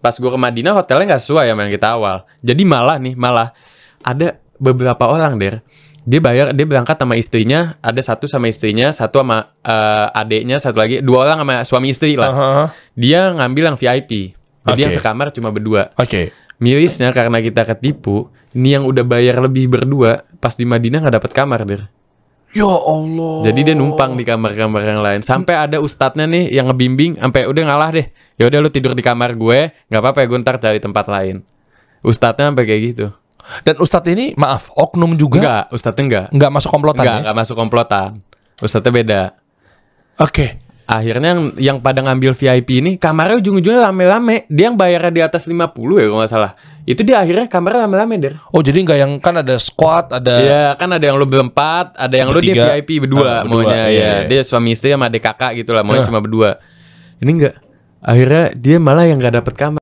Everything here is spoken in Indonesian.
pas gue ke Madinah hotelnya nggak sesuai sama yang kita awal jadi malah nih malah ada beberapa orang der dia bayar dia berangkat sama istrinya ada satu sama istrinya satu sama uh, eh, adiknya satu lagi dua orang sama suami istri lah uh -huh. dia ngambil yang VIP jadi okay. yang sekamar cuma berdua oke okay. mirisnya karena kita ketipu ini yang udah bayar lebih berdua pas di Madinah nggak dapat kamar der Ya Allah. Jadi dia numpang di kamar-kamar yang lain. Sampai ada ustadznya nih yang ngebimbing, sampai udah ngalah deh. Ya udah lu tidur di kamar gue, Gak apa-apa ya gue ntar cari tempat lain. Ustadznya sampai kayak gitu. Dan ustadz ini maaf, oknum juga? Enggak, ustadznya enggak. Enggak masuk komplotan. Enggak, ya? enggak masuk komplotan. Ustadznya beda. Oke. Okay akhirnya yang, yang pada ngambil VIP ini kamarnya ujung-ujungnya rame lame dia yang bayarnya di atas 50 ya kalau nggak salah itu dia akhirnya kamarnya rame lame der oh jadi nggak yang kan ada squad ada ya kan ada yang lo berempat ada yang lo dia VIP berdua, ah, berdua maunya iya, ya iya. dia iya. suami istri sama adik kakak gitulah lah maunya cuma berdua ini enggak akhirnya dia malah yang nggak dapet kamar